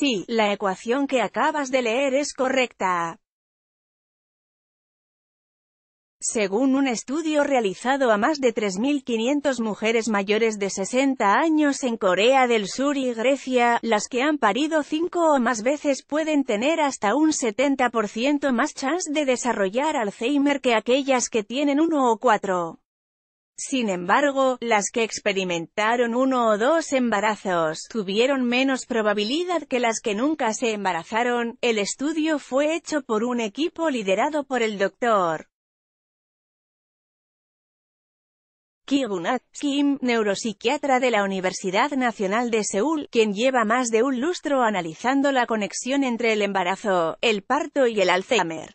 Sí, la ecuación que acabas de leer es correcta. Según un estudio realizado a más de 3.500 mujeres mayores de 60 años en Corea del Sur y Grecia, las que han parido cinco o más veces pueden tener hasta un 70% más chance de desarrollar Alzheimer que aquellas que tienen uno o cuatro. Sin embargo, las que experimentaron uno o dos embarazos tuvieron menos probabilidad que las que nunca se embarazaron. El estudio fue hecho por un equipo liderado por el doctor Kigunat Kim, neuropsiquiatra de la Universidad Nacional de Seúl, quien lleva más de un lustro analizando la conexión entre el embarazo, el parto y el Alzheimer.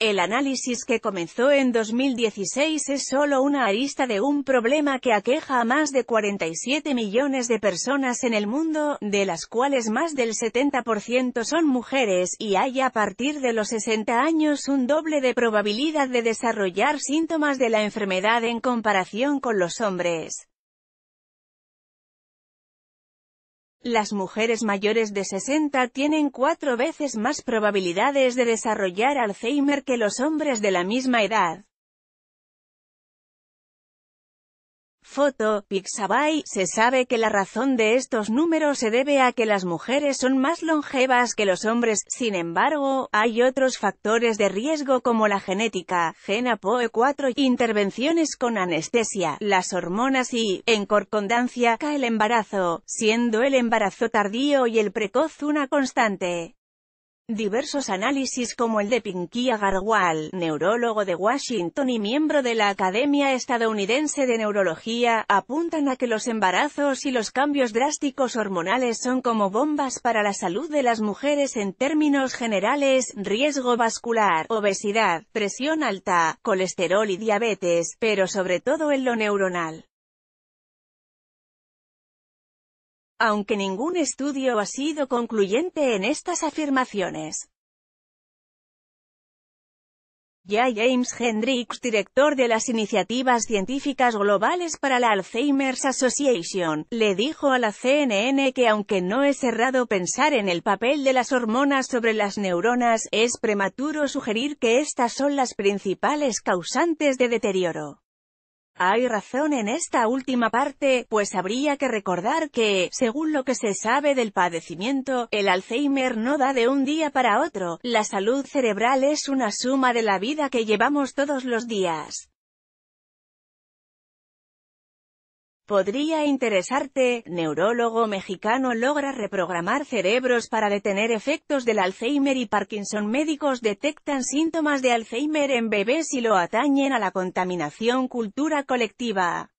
El análisis que comenzó en 2016 es solo una arista de un problema que aqueja a más de 47 millones de personas en el mundo, de las cuales más del 70% son mujeres, y hay a partir de los 60 años un doble de probabilidad de desarrollar síntomas de la enfermedad en comparación con los hombres. Las mujeres mayores de 60 tienen cuatro veces más probabilidades de desarrollar Alzheimer que los hombres de la misma edad. Foto, Pixabay, se sabe que la razón de estos números se debe a que las mujeres son más longevas que los hombres, sin embargo, hay otros factores de riesgo como la genética, GENAPOE4, intervenciones con anestesia, las hormonas y, en corcondancia, el embarazo, siendo el embarazo tardío y el precoz una constante. Diversos análisis como el de Pinky Agarwal, neurólogo de Washington y miembro de la Academia Estadounidense de Neurología, apuntan a que los embarazos y los cambios drásticos hormonales son como bombas para la salud de las mujeres en términos generales, riesgo vascular, obesidad, presión alta, colesterol y diabetes, pero sobre todo en lo neuronal. aunque ningún estudio ha sido concluyente en estas afirmaciones. Ya James Hendricks, director de las iniciativas científicas globales para la Alzheimer's Association, le dijo a la CNN que aunque no es errado pensar en el papel de las hormonas sobre las neuronas, es prematuro sugerir que estas son las principales causantes de deterioro. Hay razón en esta última parte, pues habría que recordar que, según lo que se sabe del padecimiento, el Alzheimer no da de un día para otro, la salud cerebral es una suma de la vida que llevamos todos los días. Podría interesarte, neurólogo mexicano logra reprogramar cerebros para detener efectos del Alzheimer y Parkinson. Médicos detectan síntomas de Alzheimer en bebés y lo atañen a la contaminación cultura colectiva.